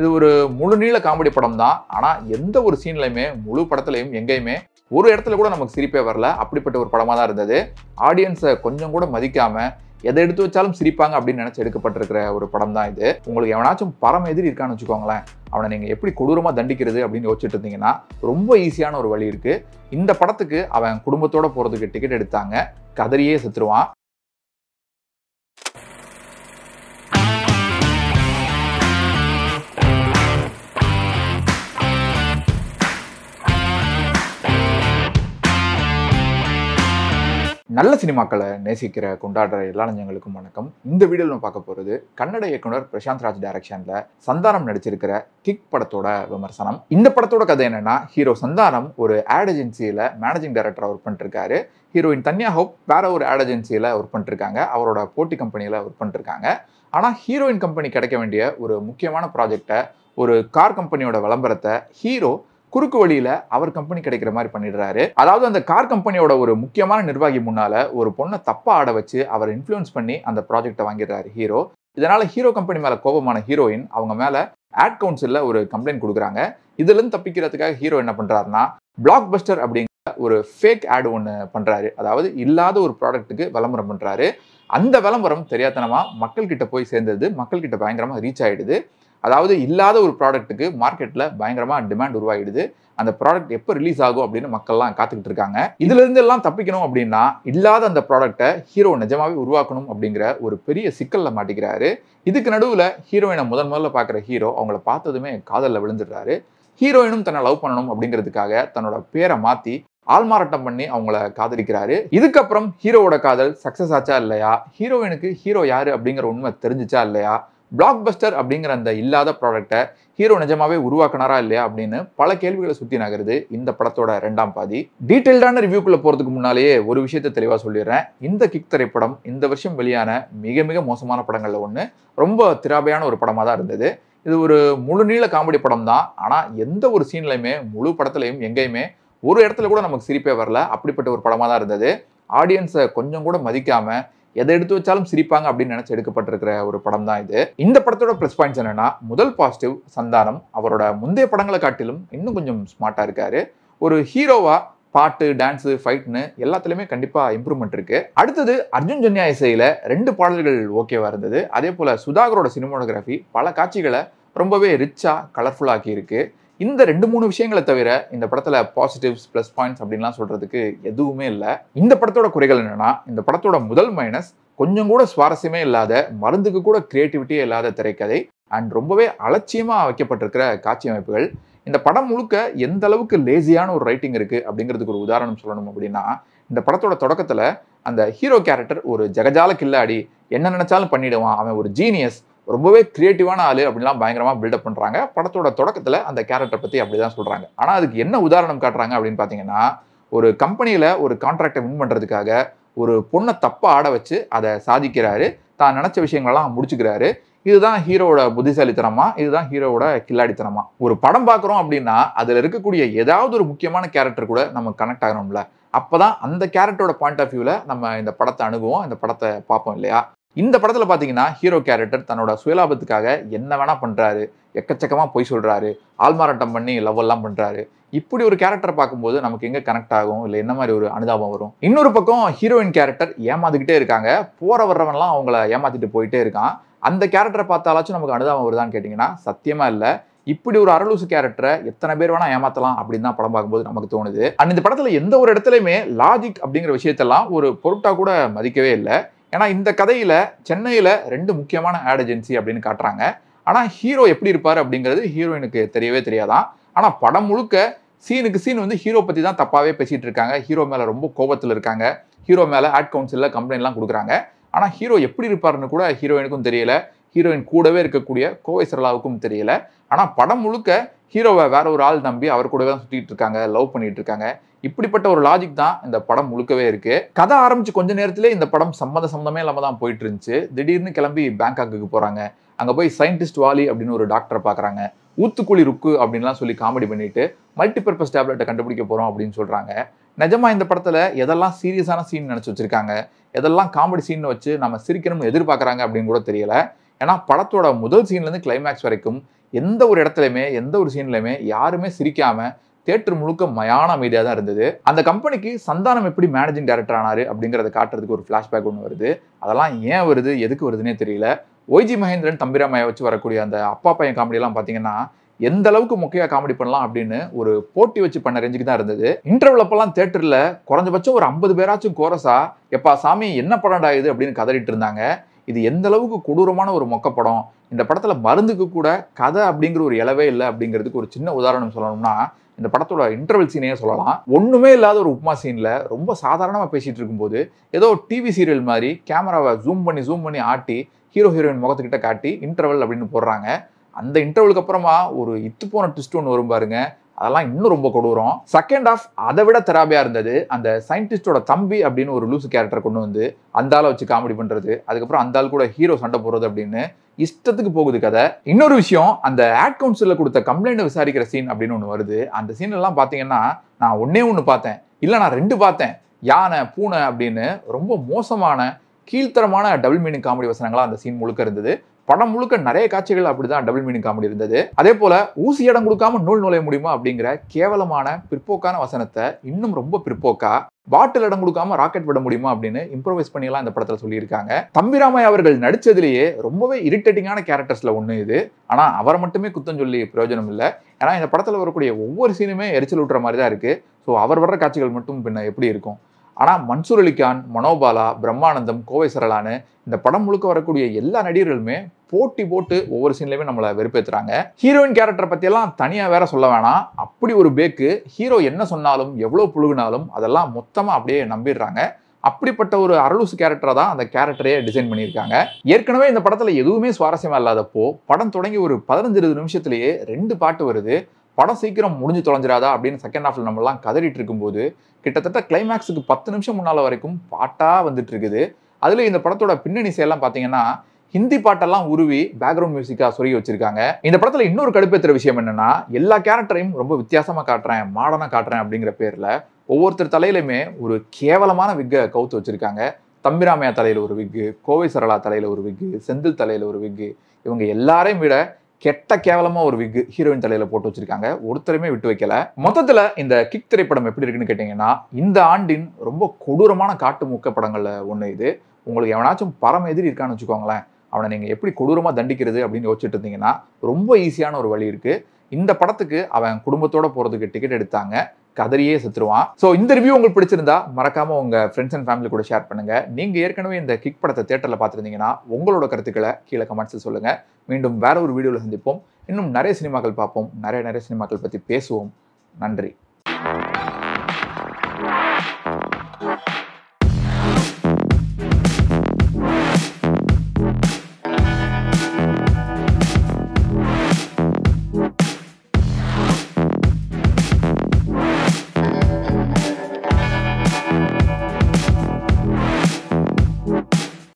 இது ஒரு முழு நீள காமெடி படம் தான் ஆனால் எந்த ஒரு சீன்லையுமே முழு படத்துலையும் எங்கேயுமே ஒரு இடத்துல கூட நமக்கு சிரிப்பே வரல அப்படிப்பட்ட ஒரு படமாக தான் இருந்தது ஆடியன்ஸை கொஞ்சம் கூட மதிக்காமல் எதை எடுத்து வச்சாலும் சிரிப்பாங்க அப்படின்னு நினச்சி எடுக்கப்பட்டிருக்கிற ஒரு படம் தான் இது உங்களுக்கு எவனாச்சும் பரம் எதிரி இருக்கான்னு வச்சுக்கோங்களேன் அவனை நீங்கள் எப்படி கொடூரமாக தண்டிக்கிறது அப்படின்னு யோசிச்சுட்டு இருந்தீங்கன்னா ரொம்ப ஈஸியான ஒரு வழி இருக்குது இந்த படத்துக்கு அவன் குடும்பத்தோடு போகிறதுக்கு டிக்கெட் எடுத்தாங்க கதறியே செத்துருவான் நல்ல சினிமாக்களை நேசிக்கிற கொண்டாடுற எல்லா நஞ்சங்களுக்கும் வணக்கம் இந்த வீடியோவில் நம்ம பார்க்க போகிறது கன்னட இயக்குனர் பிரசாந்த் ராஜ் டைரக்ஷனில் சந்தானம் நடிச்சிருக்கிற கிக் படத்தோட விமர்சனம் இந்த படத்தோட கதை என்னென்னா ஹீரோ சந்தானம் ஒரு ஆட் ஏஜென்சியில் மேனேஜிங் டைரக்டராக ஒர்க் பண்ணிட்டுருக்காரு ஹீரோயின் தன்யா ஹோப் வேற ஒரு ஆட் ஏஜென்சியில் ஒர்க் பண்ணிட்டுருக்காங்க அவரோட போட்டி கம்பெனியில் ஒர்க் பண்ணிட்டுருக்காங்க ஆனால் ஹீரோயின் கம்பெனி கிடைக்க வேண்டிய ஒரு முக்கியமான ப்ராஜெக்டை ஒரு கார் கம்பெனியோட விளம்பரத்தை ஹீரோ குறுக்கு வழியில அவர் கம்பெனி கிடைக்கிற மாதிரி பண்ணிடுறாரு அதாவது அந்த கார் கம்பெனியோட ஒரு முக்கியமான நிர்வாகி முன்னால ஒரு பொண்ணை தப்பா ஆட வச்சு அவர் இன்ஃப்ளூயன்ஸ் பண்ணி அந்த ப்ராஜெக்டை வாங்கிடுறாரு ஹீரோ இதனால ஹீரோ கம்பெனி மேல கோபமான ஹீரோயின் அவங்க மேல ஆட் கவுன்சில்ல ஒரு கம்ப்ளைண்ட் கொடுக்குறாங்க இதுல இருந்து தப்பிக்கிறதுக்காக ஹீரோ என்ன பண்ணுறாருன்னா பிளாக் பஸ்டர் அப்படிங்கிற ஒரு ஃபேக் ஆடு ஒன்று பண்றாரு அதாவது இல்லாத ஒரு ப்ராடக்ட்டுக்கு விளம்பரம் பண்றாரு அந்த விளம்பரம் மக்கள் மக்கள்கிட்ட போய் சேர்ந்தது மக்கள்கிட்ட பயங்கரமாக ரீச் ஆயிடுது அதாவது இல்லாத ஒரு ப்ராடக்ட்டுக்கு மார்க்கெட்டில் பயங்கரமாக டிமாண்ட் உருவாகிடுது அந்த ப்ராடக்ட் எப்போ ரிலீஸ் ஆகும் அப்படின்னு மக்கள்லாம் காத்துக்கிட்டு இருக்காங்க இருந்து எல்லாம் தப்பிக்கணும் அப்படின்னா இல்லாத அந்த ப்ராடக்டை ஹீரோ நிஜமாவே உருவாக்கணும் அப்படிங்கிற ஒரு பெரிய சிக்கலில் மாட்டிக்கிறாரு இதுக்கு நடுவில் ஹீரோயினை முதன் முதல்ல பார்க்குற ஹீரோ அவங்கள பார்த்ததுமே காதலில் விழுந்துடுறாரு ஹீரோயினும் தன்னை லவ் பண்ணணும் அப்படிங்கிறதுக்காக தன்னோட பேரை மாற்றி ஆள்மாறாட்டம் பண்ணி அவங்கள காதலிக்கிறாரு இதுக்கப்புறம் ஹீரோவோட காதல் சக்சஸ் ஆச்சா இல்லையா ஹீரோயினுக்கு ஹீரோ யாரு அப்படிங்கிற உண்மை தெரிஞ்சிச்சா இல்லையா பிளாக் பஸ்டர் அப்படிங்கிற அந்த இல்லாத ப்ராடக்டை ஹீரோ நிஜமாவே உருவாக்கினாரா இல்லையா அப்படின்னு பல கேள்விகளை சுற்றி நகருது இந்த படத்தோட ரெண்டாம் பாதி டீட்டெயில்டான ரிவ்யூக்குள்ளே போகிறதுக்கு முன்னாலேயே ஒரு விஷயத்த தெளிவாக சொல்லிடுறேன் இந்த கிக் திரைப்படம் இந்த வருஷம் வெளியான மிக மிக மோசமான படங்களில் ஒன்று ரொம்ப திராபையான ஒரு படமாக தான் இருந்தது இது ஒரு முழு நீள காமெடி படம் தான் ஆனால் எந்த ஒரு சீன்லையுமே முழு படத்துலையும் எங்கேயுமே ஒரு இடத்துல கூட நமக்கு சிரிப்பே வரல அப்படிப்பட்ட ஒரு படமாக தான் இருந்தது ஆடியன்ஸை கொஞ்சம் கூட மதிக்காமல் எதை எடுத்து வச்சாலும் சிரிப்பாங்க அப்படின்னு நினைச்சு எடுக்கப்பட்டிருக்கிற ஒரு படம் தான் இது இந்த படத்தோட ப்ளஸ் பாயிண்ட்ஸ் என்னன்னா முதல் பாசிட்டிவ் சந்தானம் அவரோட முந்தைய படங்களை காட்டிலும் இன்னும் கொஞ்சம் ஸ்மார்ட்டாக இருக்காரு ஒரு ஹீரோவா பாட்டு டான்ஸு ஃபைட்னு எல்லாத்துலேயுமே கண்டிப்பாக இம்ப்ரூவ்மெண்ட் இருக்குது அடுத்தது அர்ஜுன் ஜன்யா இசையில் ரெண்டு பாடல்கள் ஓகேவாக இருந்தது அதே போல் சுதாகரோட சினிமோனோகிராஃபி பல காட்சிகளை ரொம்பவே ரிச்சாக கலர்ஃபுல்லாக்கி இருக்குது இந்த ரெண்டு மூணு விஷயங்களை தவிர இந்த படத்தில் பாசிட்டிவ்ஸ் ப்ளஸ் பாயிண்ட்ஸ் அப்படின்லாம் சொல்கிறதுக்கு எதுவுமே இல்லை இந்த படத்தோட குறைகள் என்னென்னா இந்த படத்தோட முதல் மைனஸ் கொஞ்சம் கூட சுவாரஸ்யமே இல்லாத மருந்துக்கு கூட கிரியேட்டிவிட்டியே இல்லாத திரைக்கதை அண்ட் ரொம்பவே அலட்சியமாக வைக்கப்பட்டிருக்கிற காட்சி அமைப்புகள் இந்த படம் முழுக்க எந்த அளவுக்கு லேசியான ஒரு ரைட்டிங் இருக்குது அப்படிங்கிறதுக்கு ஒரு உதாரணம் சொல்லணும் அப்படின்னா இந்த படத்தோட தொடக்கத்தில் அந்த ஹீரோ கேரக்டர் ஒரு ஜெகஜால கில்லாடி என்ன நினச்சாலும் பண்ணிடுவான் அவன் ஒரு ஜீனியஸ் ரொம்பவே கிரியேட்டிவான ஆள் அப்படிலாம் பயங்கரமாக பில்டப் பண்ணுறாங்க படத்தோட தொடக்கத்தில் அந்த கேரக்டர் பற்றி அப்படி தான் சொல்கிறாங்க ஆனால் அதுக்கு என்ன உதாரணம் காட்டுறாங்க அப்படின்னு பார்த்தீங்கன்னா ஒரு கம்பெனியில் ஒரு கான்ட்ராக்டை வின் பண்ணுறதுக்காக ஒரு பொண்ணை தப்பாக ஆட வச்சு அதை சாதிக்கிறாரு தான் நினச்ச விஷயங்கள்லாம் முடிச்சுக்கிறாரு இதுதான் ஹீரோவோட புத்திசாலித்தனமா இதுதான் ஹீரோவோட கில்லாடித்தனமா ஒரு படம் பார்க்குறோம் அப்படின்னா அதில் இருக்கக்கூடிய ஏதாவது ஒரு முக்கியமான கேரக்டர் கூட நம்ம கனெக்ட் ஆகணும்ல அப்போ தான் அந்த கேரக்டரோட பாயிண்ட் ஆஃப் வியூவில் நம்ம இந்த படத்தை அணுகுவோம் இந்த படத்தை பார்ப்போம் இல்லையா இந்த படத்தில் பார்த்தீங்கன்னா ஹீரோ கேரக்டர் தன்னோட சுயலாபத்துக்காக என்ன வேணால் பண்ணுறாரு எக்கச்சக்கமாக போய் சொல்கிறாரு ஆள்மாராட்டம் பண்ணி லவ்வெல்லாம் பண்ணுறாரு இப்படி ஒரு கேரக்டர் பார்க்கும்போது நமக்கு எங்கே கனெக்ட் ஆகும் இல்லை என்ன மாதிரி ஒரு அனுதாபம் வரும் இன்னொரு பக்கம் ஹீரோயின் கேரக்டர் ஏமாந்துக்கிட்டே இருக்காங்க போகிற வர்றவன்லாம் அவங்கள ஏமாற்றிட்டு போயிட்டே இருக்கான் அந்த கேரக்டரை பார்த்தாலாச்சும் நமக்கு அனுதாபம் வருதான்னு கேட்டிங்கன்னா சத்தியமாக இல்லை இப்படி ஒரு அரலூசு கேரக்டரை எத்தனை பேர் வேணா ஏமாத்தலாம் அப்படின்னு தான் படம் பார்க்கும்போது நமக்கு தோணுது அண்ட் இந்த படத்துல எந்த ஒரு இடத்துலையுமே லாஜிக் அப்படிங்கிற விஷயத்தெல்லாம் ஒரு பொருட்டா கூட மதிக்கவே இல்லை ஏன்னா இந்த கதையில் சென்னையில் ரெண்டு முக்கியமான ஆட் ஏஜென்சி அப்படின்னு காட்டுறாங்க ஆனால் ஹீரோ எப்படி இருப்பார் அப்படிங்கிறது ஹீரோயினுக்கு தெரியவே தெரியாதான் ஆனால் படம் முழுக்க சீனுக்கு சீன் வந்து ஹீரோ பற்றி தான் தப்பாகவே பேசிகிட்டு இருக்காங்க ஹீரோ மேலே ரொம்ப கோபத்தில் இருக்காங்க ஹீரோ மேலே ஆட் கவுன்சிலில் கம்ப்ளைண்ட்லாம் கொடுக்குறாங்க ஆனால் ஹீரோ எப்படி இருப்பார்னு கூட ஹீரோயினுக்கும் தெரியல ஹீரோயின் கூடவே இருக்கக்கூடிய கோவை சரலாவுக்கும் தெரியல ஆனால் படம் முழுக்க ஹீரோவை வேற ஒரு ஆள் நம்பி அவர் கூட தான் சுற்றிட்டு இருக்காங்க லவ் பண்ணிட்டு இருக்காங்க இப்படிப்பட்ட ஒரு லாஜிக் தான் இந்த படம் முழுக்கவே இருக்கு கதை ஆரம்பிச்சு கொஞ்ச நேரத்திலே இந்த படம் சம்மந்த சம்மந்தமே இல்லாம தான் போயிட்டு இருந்துச்சு திடீர்னு கிளம்பி பேங்காக்கு போறாங்க அங்கே போய் சயின்டிஸ்ட் வாலி அப்படின்னு ஒரு டாக்டரை பாக்குறாங்க ஊத்துக்குழி ருக்கு அப்படின்லாம் சொல்லி காமெடி பண்ணிட்டு மல்டிபர்பஸ் டேப்லெட்டை கண்டுபிடிக்க போகிறோம் அப்படின்னு சொல்கிறாங்க நிஜமா இந்த படத்தில் எதெல்லாம் சீரியஸான சீன் நினச்சி வச்சிருக்காங்க எதெல்லாம் காமெடி சீன் வச்சு நம்ம சிரிக்கணும்னு எதிர்பார்க்குறாங்க அப்படின்னு கூட தெரியல ஏன்னா படத்தோட முதல் இருந்து கிளைமேக்ஸ் வரைக்கும் எந்த ஒரு இடத்துலையுமே எந்த ஒரு சீன்லையுமே யாருமே சிரிக்காமல் தேட்டர் முழுக்க மயான அமைதியாக தான் இருந்தது அந்த கம்பெனிக்கு சந்தானம் எப்படி மேனேஜிங் டைரக்டர் ஆனார் அப்படிங்கிறத காட்டுறதுக்கு ஒரு ஃப்ளாஷ்பேக் ஒன்று வருது அதெல்லாம் ஏன் வருது எதுக்கு வருதுன்னே தெரியல ஒய்ஜி மகேந்திரன் தம்பிராமையை வச்சு வரக்கூடிய அந்த அப்பா பையன் காமெடியெல்லாம் பார்த்தீங்கன்னா எந்த அளவுக்கு முக்கிய காமெடி பண்ணலாம் அப்படின்னு ஒரு போட்டி வச்சு பண்ண ரேஞ்சுக்கு தான் இருந்தது இன்டர்வல் அப்பெல்லாம் தேட்டரில் குறைஞ்சபட்சம் ஒரு ஐம்பது பேராச்சும் கோரஸா எப்பா சாமி என்ன படம் ஆகுது அப்படின்னு கதறிட்டு இருந்தாங்க இது எந்த அளவுக்கு கொடூரமான ஒரு மொக்க படம் இந்த படத்தில் மருந்துக்கு கூட கதை அப்படிங்கிற ஒரு இலவே இல்லை அப்படிங்கிறதுக்கு ஒரு சின்ன உதாரணம் சொல்லணும்னா இந்த படத்தோட இன்டர்வல் சீனே சொல்லலாம் ஒன்றுமே இல்லாத ஒரு உப்மா சீனில் ரொம்ப சாதாரணமாக பேசிகிட்டு இருக்கும்போது ஏதோ டிவி சீரியல் மாதிரி கேமராவை ஜூம் பண்ணி ஜூம் பண்ணி ஆட்டி ஹீரோ ஹீரோயின் முகத்துக்கிட்ட காட்டி இன்டர்வல் அப்படின்னு போடுறாங்க அந்த இன்டர்வலுக்கு அப்புறமா ஒரு இத்து போன ட்விஸ்ட் ஒன்று வரும் பாருங்கள் அதெல்லாம் இன்னும் ரொம்ப கொடூரம் செகண்ட் ஆஃப் அதை விட தெராபியா இருந்தது அந்த சயின்டிஸ்டோட தம்பி அப்படின்னு ஒரு லூசு கேரக்டர் கொண்டு வந்து அந்த வச்சு காமெடி பண்ணுறது அதுக்கப்புறம் அந்த ஆள் கூட ஹீரோ சண்டை போடுறது அப்படின்னு இஷ்டத்துக்கு போகுது கதை இன்னொரு விஷயம் அந்த ஆட் கவுன்சிலில் கொடுத்த கம்ப்ளைண்ட் விசாரிக்கிற சீன் அப்படின்னு ஒன்று வருது அந்த சீன்லாம் பார்த்தீங்கன்னா நான் ஒன்னே ஒன்று பார்த்தேன் இல்லை நான் ரெண்டு பார்த்தேன் யானை பூனை அப்படின்னு ரொம்ப மோசமான கீழ்த்தரமான டபுள் மீனிங் காமெடி வசனங்களாக அந்த சீன் முழுக்க இருந்தது படம் முழுக்க நிறைய காட்சிகள் அப்படிதான் டபுள் மீனிங் காமெடி இருந்தது அதே போல ஊசி இடம் கொடுக்காம நூல் நுழைய முடியுமா அப்படிங்கிற கேவலமான பிற்போக்கான வசனத்தை இன்னும் ரொம்ப பிற்போக்கா பாட்டில் இடம் கொடுக்காம ராக்கெட் விட முடியுமா அப்படின்னு இம்ப்ரோவைஸ் பண்ணிலாம் இந்த படத்துல சொல்லியிருக்காங்க தம்பிராமாய் அவர்கள் நடிச்சதுலேயே ரொம்பவே இரிட்டேட்டிங்கான கேரக்டர்ஸ்ல ஒன்று இது ஆனா அவரை மட்டுமே குத்தம் சொல்லி பிரயோஜனம் இல்லை ஏன்னா இந்த படத்துல வரக்கூடிய ஒவ்வொரு சீனுமே எரிச்சல் விட்டுற மாதிரி தான் இருக்கு ஸோ அவர் வர்ற காட்சிகள் மட்டும் பின்ன எப்படி இருக்கும் ஆனால் மன்சூர் அலிகான் மனோபாலா பிரம்மானந்தம் கோவை சரளானு இந்த படம் முழுக்க வரக்கூடிய எல்லா நடிகர்களுமே போட்டி போட்டு ஒவ்வொரு சீன்லையுமே நம்மளை வெறுப்பேற்றுறாங்க ஹீரோயின் கேரக்டரை பற்றியெல்லாம் தனியாக வேற சொல்ல வேணாம் அப்படி ஒரு பேக்கு ஹீரோ என்ன சொன்னாலும் எவ்வளோ புழுகினாலும் அதெல்லாம் மொத்தமாக அப்படியே நம்பிடுறாங்க அப்படிப்பட்ட ஒரு அரலூஸ் கேரக்டரை தான் அந்த கேரக்டரே டிசைன் பண்ணியிருக்காங்க ஏற்கனவே இந்த படத்தில் எதுவுமே சுவாரஸ்யமாக இல்லாதப்போ படம் தொடங்கி ஒரு பதினஞ்சு இருபது நிமிஷத்துலேயே ரெண்டு பாட்டு வருது படம் சீக்கிரம் முடிஞ்சு தொலைஞ்சிடாதா அப்படின்னு செகண்ட் ஹாஃபில் நம்மலாம் கதறிட்டு இருக்கும்போது கிட்டத்தட்ட கிளைமேக்ஸுக்கு பத்து நிமிஷம் முன்னால் வரைக்கும் பாட்டாக வந்துட்டு இருக்குது அதில் இந்த படத்தோட பின்னணி செயலாம் பார்த்தீங்கன்னா ஹிந்தி பாட்டெல்லாம் உருவி பேக்ரவுண்ட் மியூசிக்காக சொருகி வச்சிருக்காங்க இந்த படத்தில் இன்னொரு கடுப்பேற்ற விஷயம் என்னென்னா எல்லா கேரக்டரையும் ரொம்ப வித்தியாசமாக காட்டுறேன் மாடனாக காட்டுறேன் அப்படிங்கிற பேரில் ஒவ்வொருத்தர் தலையிலுமே ஒரு கேவலமான விக்கை கவுத்து வச்சுருக்காங்க தம்பிராமையா தலையில் ஒரு விக்கு கோவை சரளா தலையில் ஒரு விக்கு செந்தில் தலையில் ஒரு விக்கு இவங்க எல்லாரையும் விட கெட்ட கேவலமாக ஒரு விக் ஹீரோயின் தலையில் போட்டு வச்சுருக்காங்க ஒருத்தருமே விட்டு வைக்கல மொத்தத்தில் இந்த கிக் திரைப்படம் எப்படி இருக்குன்னு கேட்டீங்கன்னா இந்த ஆண்டின் ரொம்ப கொடூரமான காட்டு மூக்க படங்களில் ஒன்று இது உங்களுக்கு எவனாச்சும் பரம் எதிரி இருக்கான்னு வச்சுக்கோங்களேன் அவனை நீங்கள் எப்படி கொடூரமாக தண்டிக்கிறது அப்படின்னு யோசிச்சுட்டு இருந்தீங்கன்னா ரொம்ப ஈஸியான ஒரு வழி இருக்குது இந்த படத்துக்கு அவன் குடும்பத்தோட போகிறதுக்கு டிக்கெட் எடுத்தாங்க கதறியே செத்துருவான் ஸோ இந்த ரிவ்யூ உங்களுக்கு பிடிச்சிருந்தா மறக்காம உங்க ஃப்ரெண்ட்ஸ் அண்ட் ஃபேமிலி கூட ஷேர் பண்ணுங்க நீங்க ஏற்கனவே இந்த கிக் படத்தை தேட்டரில் பார்த்துருந்தீங்கன்னா உங்களோட கருத்துக்களை கீழே கமெண்ட்ஸில் சொல்லுங்க மீண்டும் வேற ஒரு வீடியோவில் சந்திப்போம் இன்னும் நிறைய சினிமாக்கள் பார்ப்போம் நிறைய நிறைய சினிமாக்கள் பற்றி பேசுவோம் நன்றி